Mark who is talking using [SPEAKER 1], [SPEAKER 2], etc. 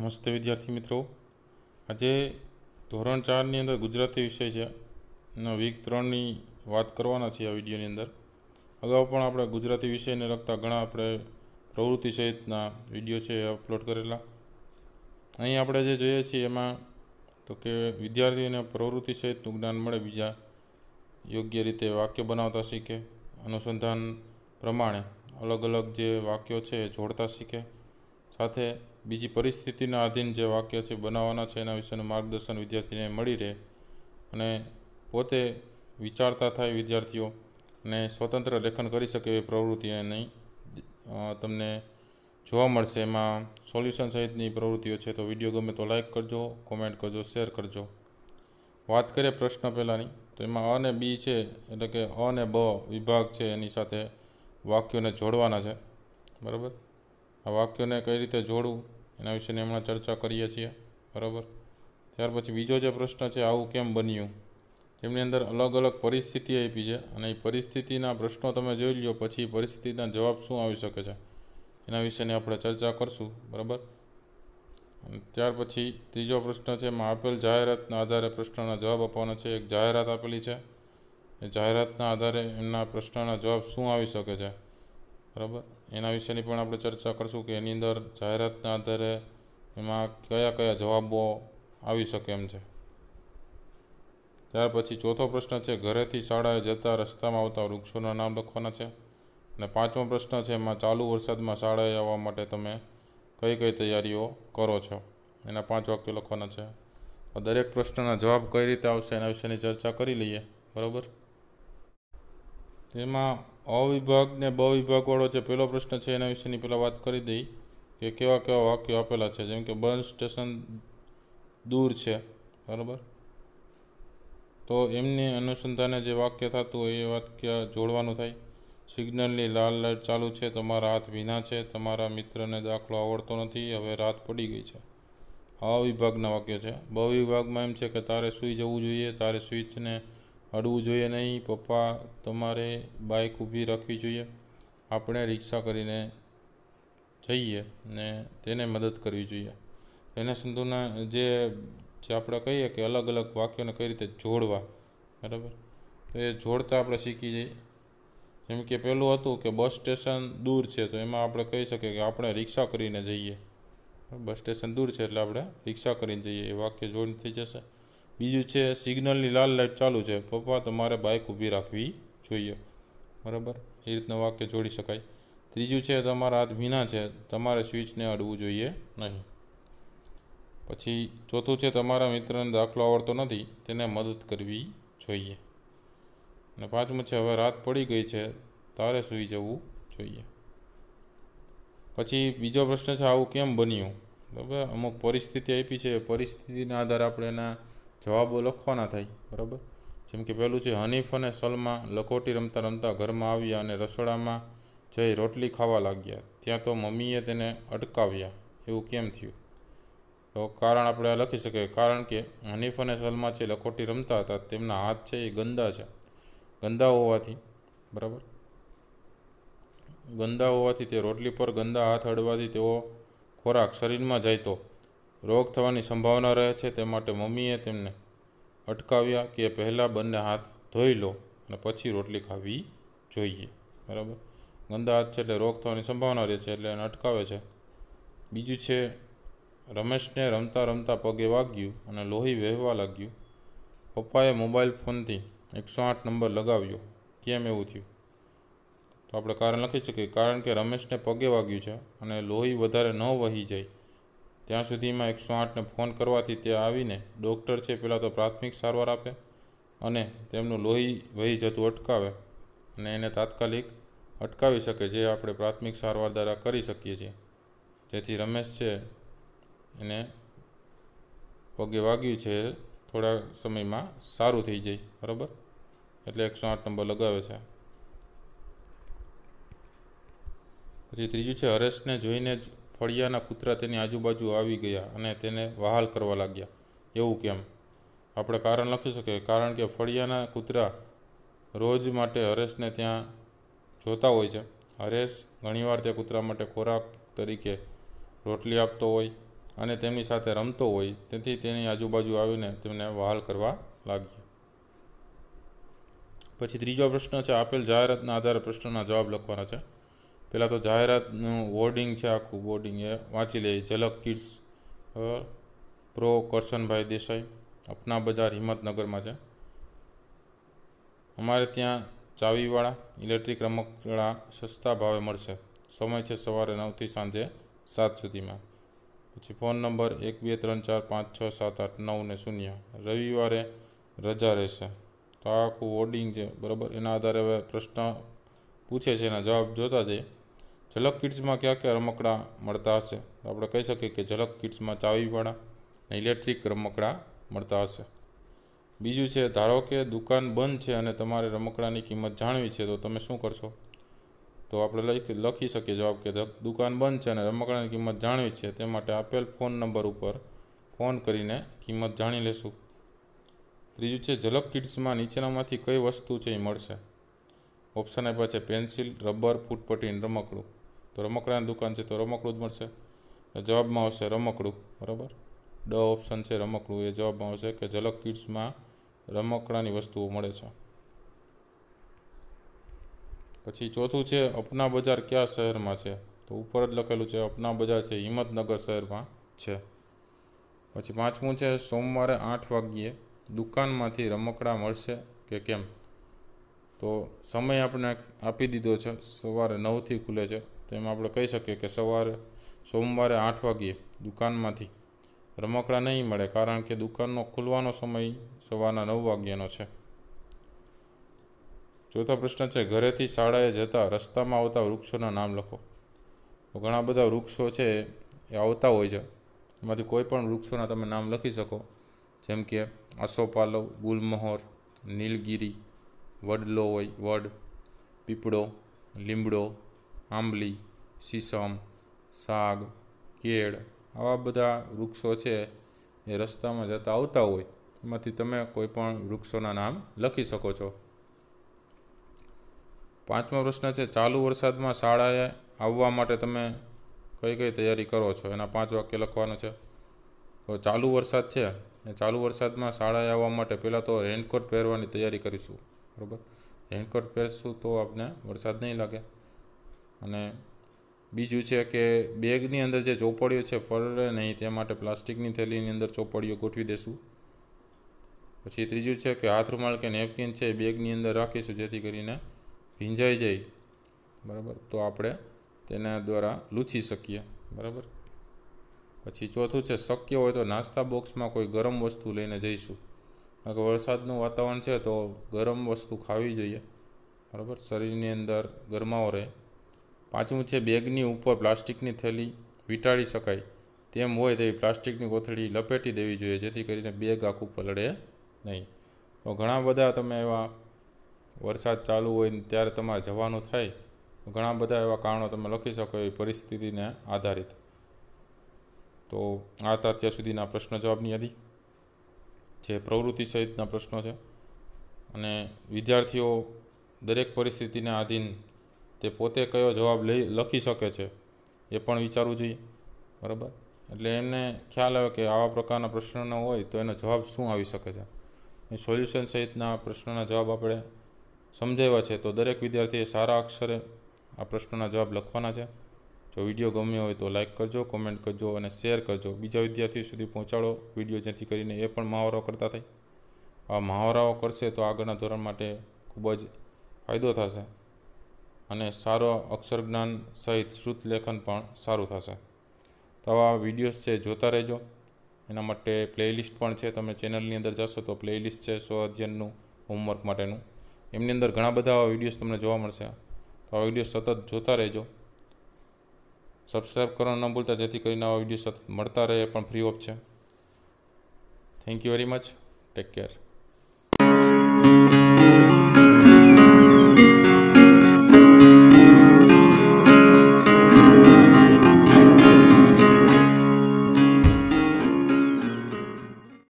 [SPEAKER 1] નમસ્તે વિદ્યાર્થી મિત્રો આજે ધોરણ ચારની અંદર ગુજરાતી વિષય છે ના વીક ત્રણની વાત કરવાના છીએ આ વિડીયોની અંદર અગાઉ પણ આપણે ગુજરાતી વિષયને લગતા ઘણા આપણે પ્રવૃત્તિ સહિતના વિડીયો છે એ અપલોડ કરેલા અહીં આપણે જે જોઈએ છીએ એમાં તો કે વિદ્યાર્થીઓને પ્રવૃત્તિ સહિતનું જ્ઞાન મળે બીજા યોગ્ય રીતે વાક્ય બનાવતા શીખે અનુસંધાન પ્રમાણે અલગ અલગ જે વાક્યો છે એ જોડતા શીખે સાથે બીજી પરિસ્થિતિના આધીન જે વાક્ય છે બનાવવાના છે એના વિશેનું માર્ગદર્શન વિદ્યાર્થીને મળી રહે અને પોતે વિચારતા થાય વિદ્યાર્થીઓ અને સ્વતંત્ર લેખન કરી શકે એવી પ્રવૃત્તિ એની તમને જોવા મળશે એમાં સોલ્યુશન સહિતની પ્રવૃત્તિઓ છે તો વિડીયો ગમે તો લાઇક કરજો કોમેન્ટ કરજો શેર કરજો વાત કરીએ પ્રશ્ન પહેલાંની તો એમાં અ અને બી છે એટલે કે અ અને બ વિભાગ છે એની સાથે વાક્યોને જોડવાના છે બરાબર આ વાક્યોને કઈ રીતે જોડવું એના વિશેની હમણાં ચર્ચા કરીએ છીએ બરાબર ત્યાર પછી બીજો જે પ્રશ્ન છે આવું કેમ બન્યું તેમની અંદર અલગ અલગ પરિસ્થિતિ આપી છે અને એ પરિસ્થિતિના પ્રશ્નો તમે જોઈ લ્યો પછી પરિસ્થિતિના જવાબ શું આવી શકે છે એના વિશેની આપણે ચર્ચા કરશું બરાબર ત્યાર પછી ત્રીજો પ્રશ્ન છે એમાં આપેલ જાહેરાતના આધારે પ્રશ્નના જવાબ આપવાના છે એક જાહેરાત આપેલી છે એ જાહેરાતના આધારે એમના પ્રશ્નના જવાબ શું આવી શકે છે બરાબર એના વિશેની પણ આપણે ચર્ચા કરશું કે એની અંદર જાહેરાતના આધારે એમાં કયા કયા જવાબો આવી શકે એમ છે ત્યાર પછી ચોથો પ્રશ્ન છે ઘરેથી શાળાએ જતા રસ્તામાં આવતા વૃક્ષોના નામ લખવાના છે અને પાંચમો પ્રશ્ન છે એમાં ચાલુ વરસાદમાં શાળાએ આવવા માટે તમે કઈ કઈ તૈયારીઓ કરો છો એના પાંચ વાક્યો લખવાના છે દરેક પ્રશ્નના જવાબ કઈ રીતે આવશે એના વિશેની ચર્ચા કરી લઈએ બરાબર તેમાં અવિભાગ ને બવિભાગવાળો જે પહેલો પ્રશ્ન છે એના વિશેની પહેલાં વાત કરી દઈ કે કેવા કેવા વાક્યો આપેલા છે જેમ કે બસ સ્ટેશન દૂર છે બરાબર તો એમને અનુસંધાને જે વાક્ય થતું હોય એ વાક્ય જોડવાનું થાય સિગ્નલની લાલ લાઇટ ચાલુ છે તમારા હાથ વિના છે તમારા મિત્રને દાખલો આવડતો નથી હવે રાત પડી ગઈ છે આ વિભાગના વાક્ય છે બવિભાગમાં એમ છે કે તારે સૂઈ જવું જોઈએ તારે સ્વિચને અડવું જોઈએ નહીં પપ્પા તમારે બાઇક ઊભી રાખવી જોઈએ આપણે રિક્ષા કરીને જઈએ ને તેને મદદ કરવી જોઈએ એના સંતોના જે જે આપણે કહીએ કે અલગ અલગ વાક્યોને કઈ રીતે જોડવા બરાબર તો એ જોડતા આપણે શીખી જઈએ જેમ કે પહેલું હતું કે બસ સ્ટેશન દૂર છે તો એમાં આપણે કહી શકીએ કે આપણે રિક્ષા કરીને જઈએ બસ સ્ટેશન દૂર છે એટલે આપણે રિક્ષા કરીને જઈએ એ વાક્ય જોડ થઈ જશે બીજું છે સિગ્નલની લાલ લાઇટ ચાલુ છે પપ્પા તમારે બાઇક ઊભી રાખવી જોઈએ બરાબર એ રીતના વાક્ય જોડી શકાય ત્રીજું છે તમારા હાથ ભીના છે તમારે સ્વિચને અડવું જોઈએ નહીં પછી ચોથું છે તમારા મિત્રને દાખલો આવડતો નથી તેને મદદ કરવી જોઈએ અને પાંચમું છે હવે રાત પડી ગઈ છે તારે સૂઈ જવું જોઈએ પછી બીજો પ્રશ્ન છે આવું કેમ બન્યું બરાબર અમુક પરિસ્થિતિ આપી છે પરિસ્થિતિના આધારે આપણે એના જવાબો લખવાના થાય બરાબર જેમ કે પહેલું છે હનીફ અને સલમા લખોટી રમતા રમતા ઘરમાં આવ્યા અને રસોડામાં જઈ રોટલી ખાવા લાગ્યા ત્યાં તો મમ્મીએ તેને અટકાવ્યા એવું કેમ થયું તો કારણ આપણે આ લખી શકીએ કારણ કે હનીફ અને સલમા છે લખોટી રમતા હતા તેમના હાથ છે એ ગંદા છે ગંદા હોવાથી બરાબર ગંદા હોવાથી તે રોટલી પર ગંદા હાથ અડવાથી તેઓ ખોરાક શરીરમાં જાય તો રોગ થવાની સંભાવના રહે છે તે માટે મમ્મીએ તેમને અટકાવ્યા કે પહેલાં બંને હાથ ધોઈ લો અને પછી રોટલી ખાવી જોઈએ બરાબર ગંદા હાથ છે એટલે રોગ થવાની સંભાવના રહે છે એટલે એને અટકાવે છે બીજું છે રમેશને રમતા રમતા પગે વાગ્યું અને લોહી વહેવા લાગ્યું પપ્પાએ મોબાઈલ ફોનથી એકસો આઠ નંબર લગાવ્યો કેમ એવું થયું તો આપણે કારણ લખી શકીએ કારણ કે રમેશને પગે વાગ્યું છે અને લોહી વધારે ન વહી જાય ત્યાં સુધીમાં એકસો આઠને ફોન કરવાથી તે આવીને ડૉક્ટર છે પહેલાં તો પ્રાથમિક સારવાર આપે અને તેમનું લોહી વહી જતું અટકાવે અને એને તાત્કાલિક અટકાવી શકે જે આપણે પ્રાથમિક સારવાર દ્વારા કરી શકીએ છીએ જેથી રમેશ છે એને પગે વાગ્યું છે થોડા સમયમાં સારું થઈ જાય બરાબર એટલે એકસો આઠ નંબર લગાવે છે પછી ત્રીજું છે હરેશને જોઈને જ ફળિયાના કૂતરા તેની આજુબાજુ આવી ગયા અને તેને વહાલ કરવા લાગ્યા એવું કેમ આપણે કારણ લખી શકીએ કારણ કે ફળિયાના કૂતરા રોજ માટે હરેશને ત્યાં જોતા હોય છે હરેશ ઘણીવાર તે કૂતરા માટે ખોરાક તરીકે રોટલી આપતો હોય અને તેમની સાથે રમતો હોય તેથી તેની આજુબાજુ આવીને તેમને વહાલ કરવા લાગ્યા પછી ત્રીજો પ્રશ્ન છે આપેલ જાહેરાતના આધારે પ્રશ્નના જવાબ લખવાના છે પહેલાં તો જાહેરાતનું વોર્ડિંગ છે આખું હોર્ડિંગ એ વાંચી લઈએ ઝલક કિડ્સ પ્રો કરશનભાઈ દેસાઈ અપના બજાર હિંમતનગરમાં છે અમારે ત્યાં ચાવીવાળા ઇલેક્ટ્રિક રમકડા સસ્તા ભાવે મળશે સમય છે સવારે નવથી સાંજે સાત સુધીમાં પછી ફોન નંબર એક બે ત્રણ ચાર પાંચ છ સાત આઠ નવ ને શૂન્ય રવિવારે રજા રહેશે તો આ આખું વોર્ડિંગ છે બરાબર એના આધારે હવે પ્રશ્ન પૂછે છે એના જવાબ જોતા જઈએ ઝલક કિટ્સમાં કયા કયા રમકડા મળતા હશે તો આપણે કહી શકીએ કે ઝલક કિટ્સમાં ચાવીવાળા અને ઇલેક્ટ્રિક રમકડા મળતા હશે બીજું છે ધારો કે દુકાન બંધ છે અને તમારે રમકડાની કિંમત જાણવી છે તો તમે શું કરશો તો આપણે લખી શકીએ જવાબ કે દુકાન બંધ છે અને રમકડાની કિંમત જાણવી છે તે માટે આપેલ ફોન નંબર ઉપર ફોન કરીને કિંમત જાણી લેશું ત્રીજું છે ઝલક કિટ્સમાં નીચેનામાંથી કઈ વસ્તુ છે એ મળશે ઓપ્શન આપ્યા છે પેન્સિલ રબર ફૂટપટ્ટી રમકડું તો રમકડાની દુકાન છે તો રમકડું જ મળશે જવાબમાં આવશે રમકડું બરાબર ડ ઓપ્શન છે રમકડું એ જવાબમાં આવશે કે ઝલક કિડ્સમાં રમકડાની વસ્તુઓ મળે છે પછી ચોથું છે અપના બજાર કયા શહેરમાં છે તો ઉપર જ લખેલું છે અપના બજાર છે હિંમતનગર શહેરમાં છે પછી પાંચમું છે સોમવારે આઠ વાગ્યે દુકાનમાંથી રમકડા મળશે કે કેમ તો સમય આપણે આપી દીધો છે સવારે નવથી ખુલે છે તો એમાં આપણે કહી શકીએ કે સવારે સોમવારે આઠ વાગ્યે દુકાનમાંથી રમકડાં નહીં મળે કારણ કે દુકાનનો ખુલવાનો સમય સવારના નવ વાગ્યાનો છે ચોથા પ્રશ્ન છે ઘરેથી શાળાએ જતા રસ્તામાં આવતા વૃક્ષોના નામ લખો તો ઘણા બધા વૃક્ષો છે એ આવતા હોય છે એમાંથી કોઈ પણ વૃક્ષોના તમે નામ લખી શકો જેમ કે આસોપાલવ ગુલમહોર નીલગીરી વડલો હોય વડ પીપળો લીમડો આંબલી સીસમ શાગ કેળ આવા બધા વૃક્ષો છે એ રસ્તામાં જતા આવતા હોય એમાંથી તમે કોઈ પણ વૃક્ષોના નામ લખી શકો છો પાંચમો પ્રશ્ન છે ચાલુ વરસાદમાં શાળાએ આવવા માટે તમે કઈ કઈ તૈયારી કરો છો એના પાંચ વાક્ય લખવાનો છે તો ચાલુ વરસાદ છે એ ચાલુ વરસાદમાં શાળાએ આવવા માટે પહેલાં તો રેનકોટ પહેરવાની તૈયારી કરીશું બરાબર રેનકોટ પહેરશું તો આપણે વરસાદ નહીં લાગે અને બીજું છે કે બેગની અંદર જે ચોપડીઓ છે ફરે નહીં તે માટે પ્લાસ્ટિકની થેલીની અંદર ચોપડીઓ ગોઠવી દેશું પછી ત્રીજું છે કે હાથ રૂમાલ કે નેપકિન છે એ બેગની અંદર રાખીશું જેથી કરીને ભીંજાઈ જાય બરાબર તો આપણે તેના દ્વારા લૂછી શકીએ બરાબર પછી ચોથું છે શક્ય હોય તો નાસ્તા બોક્સમાં કોઈ ગરમ વસ્તુ લઈને જઈશું કે વરસાદનું વાતાવરણ છે તો ગરમ વસ્તુ ખાવી જોઈએ બરાબર શરીરની અંદર ગરમાવો રહે પાંચમું છે બેગની ઉપર પ્લાસ્ટિકની થેલી વીંટાળી શકાય તેમ હોય તેવી પ્લાસ્ટિકની કોથળી લપેટી દેવી જોઈએ જેથી કરીને બેગ આખું પલળે નહીં ઘણા બધા તમે એવા વરસાદ ચાલુ હોય ત્યારે તમારે જવાનું થાય ઘણા બધા એવા કારણો તમે લખી શકો એ પરિસ્થિતિને આધારિત તો આ હતા અત્યાર સુધીના પ્રશ્ન જવાબની હતી જે પ્રવૃત્તિ સહિતના પ્રશ્નો છે અને વિદ્યાર્થીઓ દરેક પરિસ્થિતિને આધીન તે પોતે કયો જવાબ લઈ લખી શકે છે એ પણ વિચારવું જોઈએ બરાબર એટલે એમને ખ્યાલ આવે કે આવા પ્રકારના પ્રશ્નનો હોય તો એનો જવાબ શું આવી શકે છે એ સોલ્યુશન સહિતના પ્રશ્નોના જવાબ આપણે સમજાવ્યા છે તો દરેક વિદ્યાર્થીએ સારા અક્ષરે આ પ્રશ્નોના જવાબ લખવાના છે જો વિડીયો ગમ્યો હોય તો લાઇક કરજો કોમેન્ટ કરજો અને શેર કરજો બીજા વિદ્યાર્થીઓ સુધી પહોંચાડો વિડીયો જેથી કરીને એ પણ મહાવરાઓ કરતા થાય આ મહાવરાઓ કરશે તો આગળના ધોરણ માટે ખૂબ જ ફાયદો થશે અને સારો અક્ષર જ્ઞાન સહિત શ્રુત લેખન પણ સારું થશે તો આવા વિડીયોઝ છે જોતા રહેજો એના માટે પ્લેલિસ્ટ પણ છે તમે ચેનલની અંદર જશો તો પ્લેલિસ્ટ છે સો અધ્યયનનું હોમવર્ક માટેનું એમની અંદર ઘણા બધા આવા વિડીયોઝ તમને જોવા મળશે તો આ વિડીયો સતત જોતા રહેજો સબસ્ક્રાઈબ કરવાનું ન ભૂલતા જેથી કરીને આવા વિડીયો સતત મળતા રહે પણ ફ્રી ઓફ છે thank you very much take care